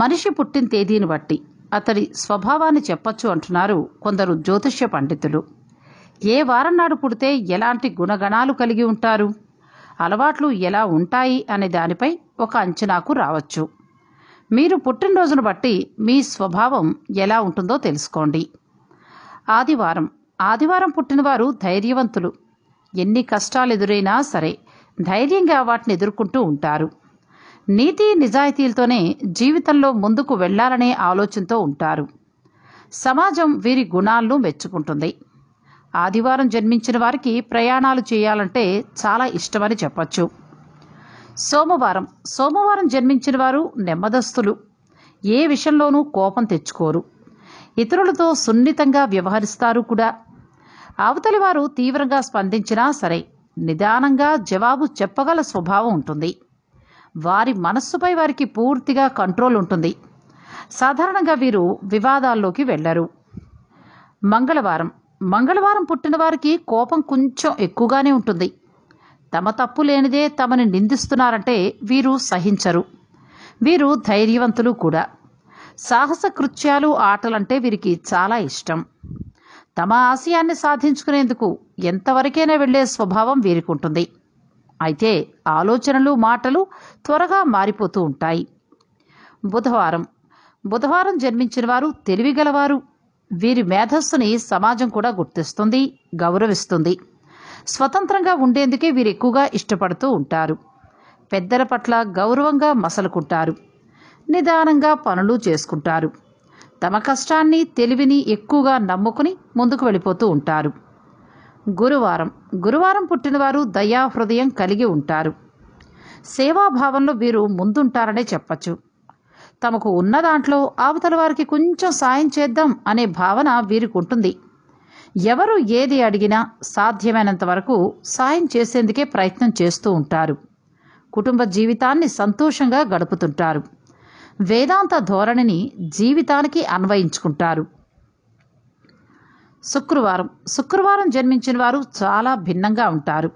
మనిషి పుట్టిన తేదీని బట్టి అతడి స్వభావాన్ని చెప్పచ్చు అంటున్నారు కొందరు జ్యోతిష్య పండితులు ఏ వారం నాడు పుడితే ఎలాంటి గుణగణాలు కలిగి ఉంటారు అలవాట్లు ఎలా ఉంటాయి అనే దానిపై ఒక అంచనాకు రావచ్చు మీరు పుట్టినరోజును బట్టి మీ స్వభావం ఎలా ఉంటుందో తెలుసుకోండి ఆదివారం ఆదివారం పుట్టినవారు ధైర్యవంతులు ఎన్ని కష్టాలు ఎదురైనా సరే ధైర్యంగా వాటిని ఎదుర్కొంటూ ఉంటారు నీతి నిజాయితీలతోనే జీవితంలో ముందుకు వెళ్లాలనే ఆలోచనతో ఉంటారు సమాజం వీరి గుణాలను మెచ్చుకుంటుంది ఆదివారం జన్మించిన వారికి ప్రయాణాలు చేయాలంటే చాలా ఇష్టమని చెప్పచ్చు సోమవారం సోమవారం జన్మించిన వారు నెమ్మదస్తులు ఏ విషయంలోనూ కోపం తెచ్చుకోరు ఇతరులతో సున్నితంగా వ్యవహరిస్తారు కూడా అవతలి వారు తీవ్రంగా స్పందించినా సరే నిదానంగా జవాబు చెప్పగల స్వభావం ఉంటుంది వారి మనస్సుపై వారికి పూర్తిగా కంట్రోల్ ఉంటుంది సాధారణంగా వీరు వివాదాల్లోకి వెళ్ళరు మంగళవారం మంగళవారం పుట్టిన వారికి కోపం కొంచెం ఎక్కువగానే ఉంటుంది తమ తప్పు లేనిదే తమని నిందిస్తున్నారంటే వీరు సహించరు వీరు ధైర్యవంతులు కూడా సాహస కృత్యాలు ఆటలంటే వీరికి చాలా ఇష్టం తమ ఆశయాన్ని సాధించుకునేందుకు ఎంతవరకైనా వెళ్లే స్వభావం వీరికి ఉంటుంది అయితే ఆలోచనలు మాటలు త్వరగా మారిపోతూ ఉంటాయి బుధవారం బుధవారం జన్మించిన వారు తెలివిగలవారు వీరి మేధస్సుని సమాజం కూడా గుర్తిస్తుంది గౌరవిస్తుంది స్వతంత్రంగా ఉండేందుకే వీరు ఎక్కువగా ఇష్టపడుతూ ఉంటారు పెద్దల పట్ల గౌరవంగా మసలుకుంటారు నిదానంగా పనులు చేసుకుంటారు తమ కష్టాన్ని తెలివిని ఎక్కువగా నమ్ముకుని ముందుకు వెళ్ళిపోతూ ఉంటారు గురువారం గురువారం పుట్టినవారు దయా హృదయం కలిగి ఉంటారు సేవాభావంలో వీరు ముందుంటారనే చెప్పచ్చు తమకు ఉన్న దాంట్లో అవతల వారికి కొంచెం సాయం చేద్దాం అనే భావన వీరికి ఉంటుంది ఎవరు ఏది అడిగినా సాధ్యమైనంత వరకు సాయం చేసేందుకే ప్రయత్నం చేస్తూ ఉంటారు కుటుంబ జీవితాన్ని సంతోషంగా గడుపుతుంటారు వేదాంత ధోరణిని జీవితానికి అన్వయించుకుంటారు శుక్రవారం శుక్రవారం జన్మించిన వారు చాలా భిన్నంగా ఉంటారు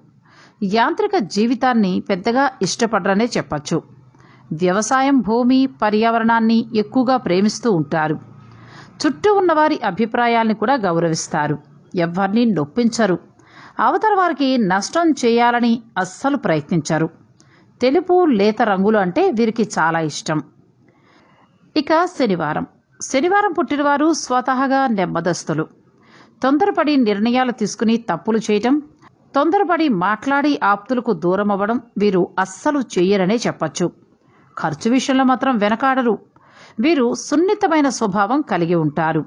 యాంత్రిక జీవితాన్ని పెద్దగా ఇష్టపడరనే చెప్పచ్చు వ్యవసాయం భూమి పర్యావరణాన్ని ఎక్కువగా ప్రేమిస్తూ ఉంటారు చుట్టూ ఉన్నవారి అభిప్రాయాల్ని కూడా గౌరవిస్తారు ఎవరిని నొప్పించరు అవతల వారికి నష్టం చేయాలని అస్సలు ప్రయత్నించరు తెలుపు లేత రంగులు అంటే వీరికి చాలా ఇష్టం ఇక శనివారం శనివారం పుట్టినవారు స్వతహగా నెమ్మదస్తులు తొందరపడి నిర్ణయాలు తీసుకుని తప్పులు చేయటం తొందరపడి మాట్లాడి ఆప్తులకు దూరం అవ్వడం వీరు అస్సలు చెయ్యరనే చెప్పచ్చు ఖర్చు విషయంలో మాత్రం వెనకాడరు వీరు సున్నితమైన స్వభావం కలిగి ఉంటారు